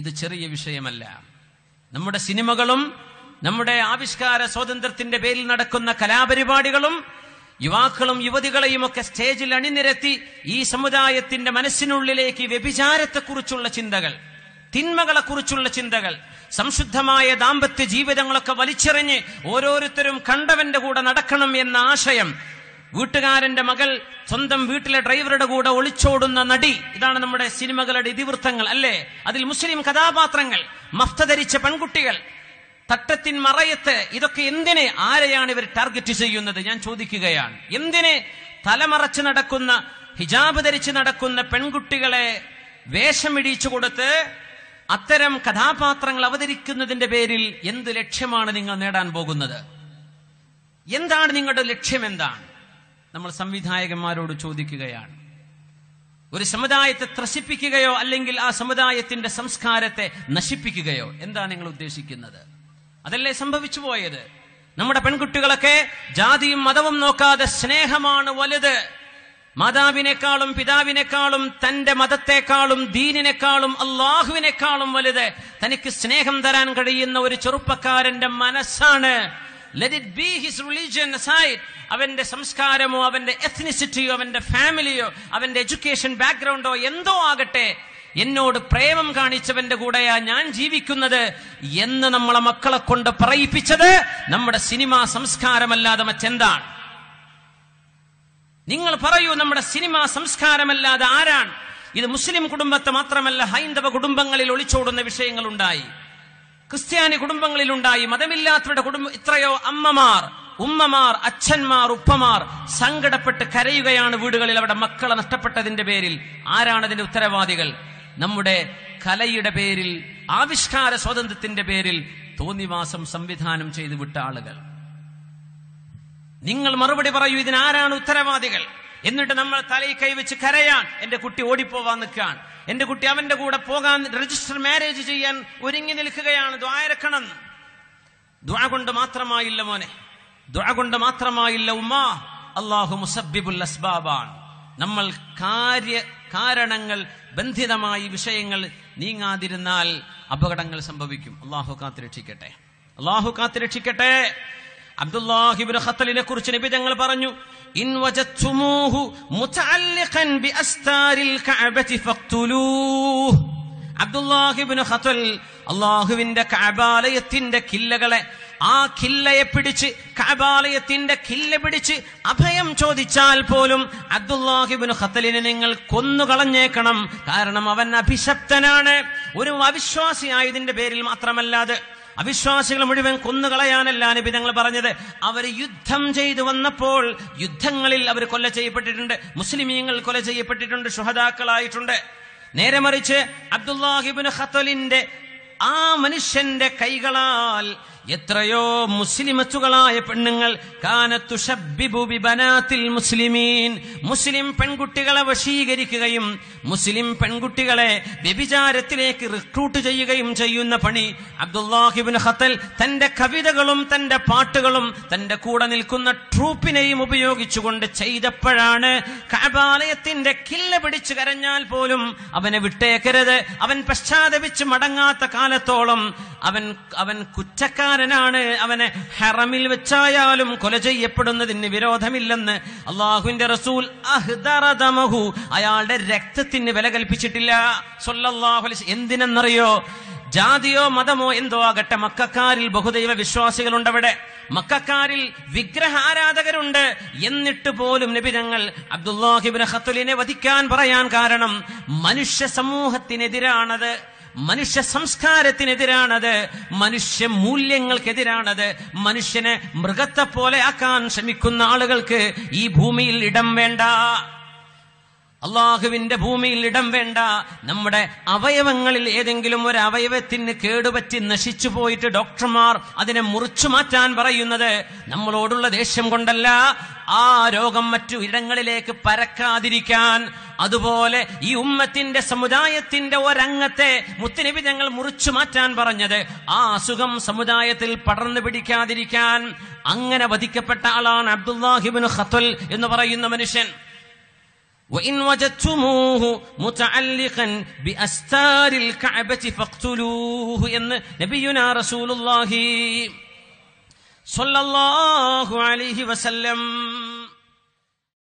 ഇത് ചെറിയ വിഷയമല്ല നമ്മുടെ സിനിമകളും നമ്മുടെ ആവിഷ്കാര സ്വാതന്ത്ര്യത്തിന്റെ പേരിൽ നടക്കുന്ന കലാപരിപാടികളും യുവാക്കളും യുവതികളെയും ഒക്കെ സ്റ്റേജിൽ അണിനിരത്തി ഈ സമുദായത്തിന്റെ മനസ്സിനുള്ളിലേക്ക് വ്യഭിചാരത്തെക്കുറിച്ചുള്ള ചിന്തകൾ തിന്മകളെക്കുറിച്ചുള്ള ചിന്തകൾ സംശുദ്ധമായ ദാമ്പത്യ ജീവിതങ്ങളൊക്കെ വലിച്ചെറിഞ്ഞ് ഓരോരുത്തരും കണ്ടവന്റെ കൂടെ നടക്കണം എന്ന ആശയം വീട്ടുകാരന്റെ മകൾ സ്വന്തം വീട്ടിലെ ഡ്രൈവറുടെ കൂടെ ഒളിച്ചോടുന്ന നടി ഇതാണ് നമ്മുടെ സിനിമകളുടെ ഇതിവൃത്തങ്ങൾ അല്ലേ അതിൽ മുസ്ലിം കഥാപാത്രങ്ങൾ മഫ്ത ധരിച്ച പെൺകുട്ടികൾ തട്ടത്തിൻ മറയത്ത് ഇതൊക്കെ എന്തിനെ ആരെയാണ് ഇവർ ടാർഗറ്റ് ചെയ്യുന്നത് ഞാൻ ചോദിക്കുകയാണ് എന്തിനെ തലമറച്ച് നടക്കുന്ന ഹിജാബ് ധരിച്ച് നടക്കുന്ന പെൺകുട്ടികളെ വേഷമിടിച്ചു കൊടുത്ത് അത്തരം കഥാപാത്രങ്ങൾ അവതരിക്കുന്നതിന്റെ പേരിൽ എന്ത് ലക്ഷ്യമാണ് നിങ്ങൾ നേടാൻ പോകുന്നത് എന്താണ് നിങ്ങളുടെ ലക്ഷ്യം എന്താണ് നമ്മൾ സംവിധായകന്മാരോട് ചോദിക്കുകയാണ് ഒരു സമുദായത്തെ ത്രസിപ്പിക്കുകയോ അല്ലെങ്കിൽ ആ സമുദായത്തിന്റെ സംസ്കാരത്തെ നശിപ്പിക്കുകയോ എന്താ നിങ്ങൾ ഉദ്ദേശിക്കുന്നത് അതല്ലേ സംഭവിച്ചു പോയത് നമ്മുടെ പെൺകുട്ടികളൊക്കെ ജാതിയും മതവും നോക്കാതെ സ്നേഹമാണ് വലുത് മാതാവിനേക്കാളും പിതാവിനേക്കാളും തന്റെ മതത്തെക്കാളും ദീനിനേക്കാളും അള്ളാഹുവിനേക്കാളും വലുത് തനിക്ക് സ്നേഹം തരാൻ കഴിയുന്ന ഒരു ചെറുപ്പക്കാരന്റെ മനസ്സാണ് let it be his religion side അവന്റെ സംസ്കാരമോ അവന്റെ എത്നിസിറ്റിയോ അവന്റെ ഫാമിലിയോ അവന്റെ എഡ്യൂക്കേഷൻ ബാക്ക്ഗ്രൗണ്ടോ എന്തോ ആകട്ടെ എന്നോട് പ്രേമം കാണിച്ചവന്റെ കൂടെയാ ഞാൻ ജീവിക്കുന്നത് എന്ന് നമ്മളെ മക്കളെ കൊണ്ട് പറയിപ്പിച്ചത് നമ്മുടെ സിനിമാ സംസ്കാരമല്ലാതെ മറ്റെന്താണ് നിങ്ങൾ പറയൂ നമ്മുടെ സിനിമാ സംസ്കാരമല്ലാതെ ആരാണ് ഇത് മുസ്ലിം കുടുംബത്തെ മാത്രമല്ല ഹൈന്ദവ കുടുംബങ്ങളിൽ ഒളിച്ചോടുന്ന വിഷയങ്ങളുണ്ടായി ക്രിസ്ത്യാനി കുടുംബങ്ങളിലുണ്ടായി മതമില്ലാത്തവരുടെ കുടുംബം ഇത്രയോ അമ്മമാർ ഉമ്മമാർ അച്ഛന്മാർ ഉപ്പമാർ സങ്കടപ്പെട്ട് കരയുകയാണ് വീടുകളിൽ അവരുടെ മക്കളെ നഷ്ടപ്പെട്ടതിന്റെ പേരിൽ ആരാണ് അതിന്റെ ഉത്തരവാദികൾ നമ്മുടെ കലയുടെ പേരിൽ ആവിഷ്കാര സ്വാതന്ത്ര്യത്തിന്റെ പേരിൽ തോന്നിവാസം സംവിധാനം ചെയ്തു വിട്ട ആളുകൾ നിങ്ങൾ മറുപടി പറയൂ ഇതിനാരാണ് ഉത്തരവാദികൾ എന്നിട്ട് നമ്മൾ തലയിൽ കൈവച്ച് കരയാൻ എന്റെ കുട്ടി ഓടിപ്പോവാൻ നിൽക്കാൻ എന്റെ കുട്ടി അവന്റെ കൂടെ പോകാൻ രജിസ്റ്റർ മാരേജ് ചെയ്യാൻ ഒരുങ്ങി നിൽക്കുകയാണ് ദ്വാരക്കണം ദ്വാ കൊണ്ട് മാത്രമായില്ല മോനെ ദ്വാ കൊണ്ട് മാത്രമായില്ല ഉമ്മ അള്ളാഹു മുസബിബുൽ അസ്ബാബാൻ നമ്മൾ കാര്യ കാരണങ്ങൾ ബന്ധിതമായി വിഷയങ്ങൾ നീങ്ങാതിരുന്നാൽ അപകടങ്ങൾ സംഭവിക്കും അള്ളാഹു കാത്തിരക്ഷിക്കട്ടെ അള്ളാഹു കാത്തിരക്ഷിക്കട്ടെ അബ്ദുല്ലാഹിബിൻ ഖത്തലിനെ കുറിച്ച് നബി തങ്ങൾ പറഞ്ഞു ഇൻ വജത്തുമൂഹു മുതഅല്ലിഖൻ ബി അസ്താരിൽ കഅബതി ഫഖ്തുലൂഹു അബ്ദുല്ലാഹിബിൻ ഖത്തൽ അള്ളാഹുവിന്റെ കഅബാലയത്തിന്റെ കില്ലകളെ ആ കില്ലയെ പിടിച്ച് കബാലയത്തിന്റെ കില്ല പിടിച്ച് അഭയം ചോദിച്ചാൽ പോലും അബ്ദുല്ലാഹിബിന് ഖത്തലിനെ നിങ്ങൾ കൊന്നുകളഞ്ഞേക്കണം കാരണം അവൻ അഭിശപ്തനാണ് ഒരു അവിശ്വാസിയായതിന്റെ പേരിൽ മാത്രമല്ലാതെ അവിശ്വാസികൾ മുഴുവൻ കൊന്നുകളയാനല്ല നബി തങ്ങൾ പറഞ്ഞത് അവർ യുദ്ധം ചെയ്തു വന്നപ്പോൾ യുദ്ധങ്ങളിൽ അവർ കൊല ചെയ്യപ്പെട്ടിട്ടുണ്ട് മുസ്ലിമീങ്ങൾ കൊല ചെയ്യപ്പെട്ടിട്ടുണ്ട് ഷുഹദാക്കളായിട്ടുണ്ട് നേരെ മറിച്ച് അബ്ദുല്ലാഹിബിൻ ഖത്തലിന്റെ ആ മനുഷ്യന്റെ കൈകളാൽ എത്രയോ മുസ്ലിമത്തുകളായ പെണ്ണുങ്ങൾ കാനത്തു ബനാത്തിൽ മുസ്ലിമീൻ മുസ്ലിം പെൺകുട്ടികളെ വശീകരിക്കുകയും മുസ്ലിം പെൺകുട്ടികളെ വ്യഭിചാരത്തിലേക്ക് റിക്രൂട്ട് ചെയ്യുകയും ചെയ്യുന്ന പണി അബ്ദുല്ലാഹിബിൻ ഹത്തൽ തന്റെ കവിതകളും തന്റെ പാട്ടുകളും തന്റെ കൂടെ നിൽക്കുന്ന ട്രൂപ്പിനെയും ഉപയോഗിച്ചുകൊണ്ട് ചെയ്തപ്പോഴാണ് കാബാലയത്തിന്റെ കില്ല പിടിച്ചു കരഞ്ഞാൽ പോലും അവനെ വിട്ടേക്കരുത് അവൻ പശ്ചാത്തപിച്ച് മടങ്ങാത്ത കാലത്തോളം അവൻ അവൻ കുറ്റക്കാരൻ പകരക്കാരനാണ് അവനെ ഹറമിൽ വെച്ചായാലും കൊല ചെയ്യപ്പെടുന്നതിന് വിരോധമില്ലെന്ന് അള്ളാഹുവിന്റെ റസൂൽ അഹ്ദറദമഹു അയാളുടെ രക്തത്തിന് വില കൽപ്പിച്ചിട്ടില്ല സൊല്ലാഹു എന്തിനെന്നറിയോ ജാതിയോ മതമോ എന്തോ ആകട്ടെ മക്കാരിൽ ബഹുദൈവ വിശ്വാസികളുണ്ട് അവിടെ മക്കാരിൽ വിഗ്രഹാരാധകരുണ്ട് എന്നിട്ട് പോലും നബി ഞങ്ങൾ അബ്ദുല്ലാഹിബിൻ ഹത്തുലിനെ വധിക്കാൻ പറയാൻ കാരണം മനുഷ്യ സമൂഹത്തിനെതിരാണത് മനുഷ്യ സംസ്കാരത്തിനെതിരാണത് മനുഷ്യ മൂല്യങ്ങൾക്കെതിരാണത് മനുഷ്യനെ മൃഗത്തെ പോലെ ആക്കാൻ ശ്രമിക്കുന്ന ആളുകൾക്ക് ഈ ഭൂമിയിൽ ഇടം വേണ്ട അള്ളാഹുവിന്റെ ഭൂമിയിൽ ഇടം വേണ്ട നമ്മുടെ അവയവങ്ങളിൽ ഏതെങ്കിലും ഒരു അവയവത്തിന് കേടുപറ്റി നശിച്ചു പോയിട്ട് ഡോക്ടർമാർ അതിനെ മുറിച്ചു മാറ്റാൻ പറയുന്നത് നമ്മളോടുള്ള ദേഷ്യം കൊണ്ടല്ല ആ രോഗം മറ്റു ഇടങ്ങളിലേക്ക് പരക്കാതിരിക്കാൻ അതുപോലെ ഈ ഉമ്മത്തിന്റെ സമുദായത്തിന്റെ ഒരംഗത്തെ മുത്തനബി ഞങ്ങൾ മുറിച്ചു മാറ്റാൻ പറഞ്ഞത് ആ അസുഖം സമുദായത്തിൽ പടർന്നു പിടിക്കാതിരിക്കാൻ അങ്ങനെ വധിക്കപ്പെട്ട ആളാണ് അബ്ദുല്ലാഹിബിൻ ഖത്തുൽ എന്ന് പറയുന്ന മനുഷ്യൻ وإن وجدتموه متعلقا بأستار الكعبة فاقتلوه